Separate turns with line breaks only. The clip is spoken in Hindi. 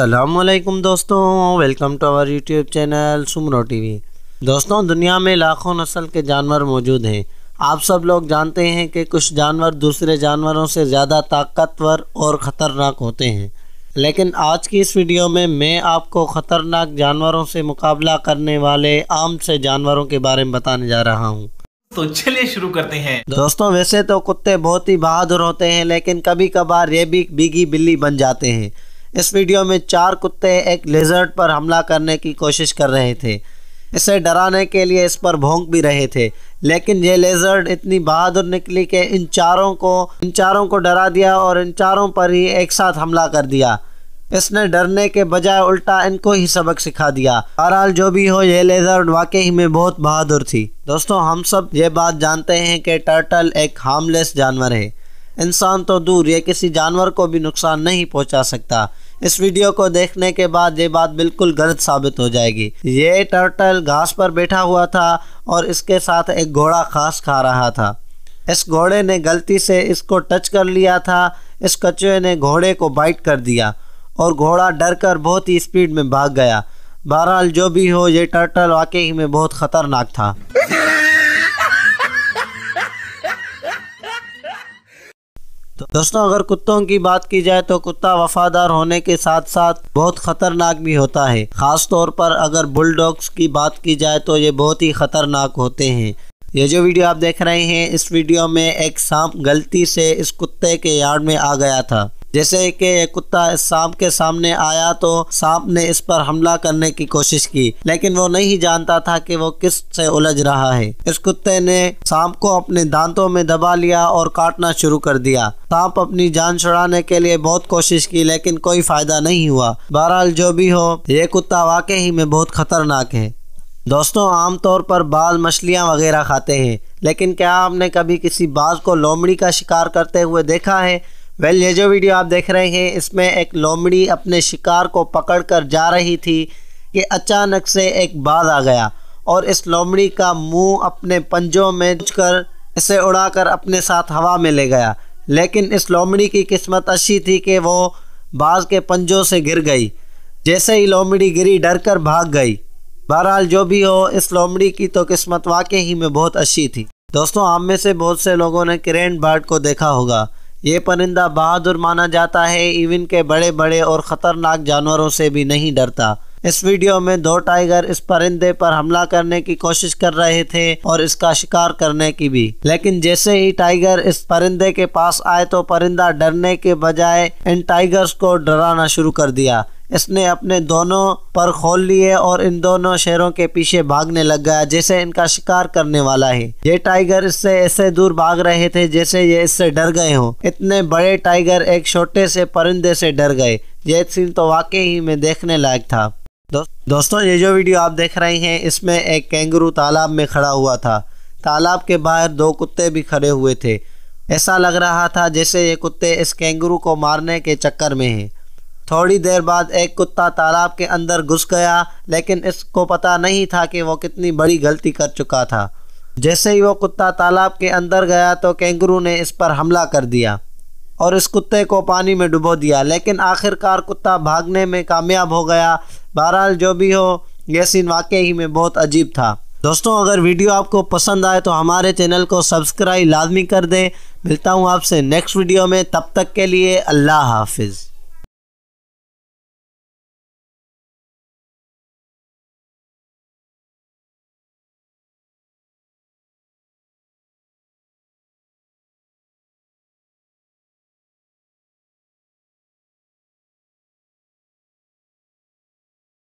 असलम दोस्तों welcome to our YouTube channel Soomro TV दोस्तों दुनिया में लाखों नस्ल के जानवर मौजूद हैं आप सब लोग जानते हैं कि कुछ जानवर दूसरे जानवरों से ज़्यादा ताकतवर और ख़तरनाक होते हैं लेकिन आज की इस वीडियो में मैं आपको ख़तरनाक जानवरों से मुकाबला करने वाले आम से जानवरों के बारे में बताने जा रहा हूँ तो चलिए शुरू करते हैं दोस्तों वैसे तो कुत्ते बहुत ही बहादुर होते हैं लेकिन कभी कभार ये भी बिगी बिल्ली बन जाते हैं इस वीडियो में चार कुत्ते एक लेजर्ड पर हमला करने की कोशिश कर रहे थे इसे डराने के लिए इस पर भोंक भी रहे थे लेकिन ये लेजर्ड इतनी बहादुर निकली कि इन चारों को इन चारों को डरा दिया और इन चारों पर ही एक साथ हमला कर दिया इसने डरने के बजाय उल्टा इनको ही सबक सिखा दिया बहरहाल जो भी हो ये लेजर वाकई में बहुत बहादुर थी दोस्तों हम सब ये बात जानते हैं कि टर्टल एक हार्मलेस जानवर है इंसान तो दूर ये किसी जानवर को भी नुकसान नहीं पहुंचा सकता इस वीडियो को देखने के बाद ये बात बिल्कुल गलत साबित हो जाएगी ये टर्टल घास पर बैठा हुआ था और इसके साथ एक घोड़ा खास खा रहा था इस घोड़े ने गलती से इसको टच कर लिया था इस कचुए ने घोड़े को बाइट कर दिया और घोड़ा डर कर बहुत ही स्पीड में भाग गया बहरहाल जो भी हो ये टर्टल वाकई में बहुत ख़तरनाक था तो दोस्तों अगर कुत्तों की बात की जाए तो कुत्ता वफादार होने के साथ साथ बहुत खतरनाक भी होता है खास तौर पर अगर बुलडॉग्स की बात की जाए तो ये बहुत ही खतरनाक होते हैं ये जो वीडियो आप देख रहे हैं इस वीडियो में एक सांप गलती से इस कुत्ते के यार्ड में आ गया था जैसे कि एक कुत्ता इस सांप के सामने आया तो सांप ने इस पर हमला करने की कोशिश की लेकिन वो नहीं जानता था कि वो किस से उलझ रहा है इस कुत्ते ने सांप को अपने दांतों में दबा लिया और काटना शुरू कर दिया सांप अपनी जान छुड़ाने के लिए बहुत कोशिश की लेकिन कोई फायदा नहीं हुआ बहरहाल जो भी हो ये कुत्ता वाकई ही में बहुत खतरनाक है दोस्तों आमतौर पर बाज मछलियाँ वगैरह खाते हैं लेकिन क्या आपने कभी किसी बाज को लोमड़ी का शिकार करते हुए देखा है वेल well, ये जो वीडियो आप देख रहे हैं इसमें एक लोमड़ी अपने शिकार को पकड़ कर जा रही थी कि अचानक से एक बाज आ गया और इस लोमड़ी का मुंह अपने पंजों में कर इसे उड़ाकर अपने साथ हवा में ले गया लेकिन इस लोमड़ी की किस्मत अच्छी थी कि वो बाज के पंजों से गिर गई जैसे ही लोमड़ी गिरी डर कर भाग गई बहरहाल जो भी हो इस लोमड़ी की तो किस्मत वाकई ही में बहुत अच्छी थी दोस्तों आम में से बहुत से लोगों ने किरेन बाट को देखा होगा ये परिंदा बहादुर माना जाता है इवन के बड़े बड़े और ख़तरनाक जानवरों से भी नहीं डरता इस वीडियो में दो टाइगर इस परिंदे पर हमला करने की कोशिश कर रहे थे और इसका शिकार करने की भी लेकिन जैसे ही टाइगर इस परिंदे के पास आए तो परिंदा डरने के बजाय इन टाइगर्स को डराना शुरू कर दिया इसने अपने दोनों पर खोल लिए और इन दोनों शेरों के पीछे भागने लग गया जैसे इनका शिकार करने वाला है ये टाइगर इससे ऐसे दूर भाग रहे थे जैसे ये इससे डर गए हों इतने बड़े टाइगर एक छोटे से परिंदे से डर गए ये सीन तो वाकई ही में देखने लायक था दोस्तों ये जो वीडियो आप देख रहे हैं इसमें एक कैंगरू तालाब में खड़ा हुआ था तालाब के बाहर दो कुत्ते भी खड़े हुए थे ऐसा लग रहा था जैसे ये कुत्ते इस कैंगरू को मारने के चक्कर में हैं थोड़ी देर बाद एक कुत्ता तालाब के अंदर घुस गया लेकिन इसको पता नहीं था कि वो कितनी बड़ी गलती कर चुका था जैसे ही वो कुत्ता तालाब के अंदर गया तो कैंगरू ने इस पर हमला कर दिया और इस कुत्ते को पानी में डुबो दिया लेकिन आखिरकार कुत्ता भागने में कामयाब हो गया बहरहाल जो भी हो यह सीन वाकई ही में बहुत अजीब था दोस्तों अगर वीडियो आपको पसंद आए तो हमारे चैनल को सब्सक्राइब लाजमी कर दें मिलता हूँ आपसे नेक्स्ट वीडियो में तब तक के लिए अल्लाह हाफिज़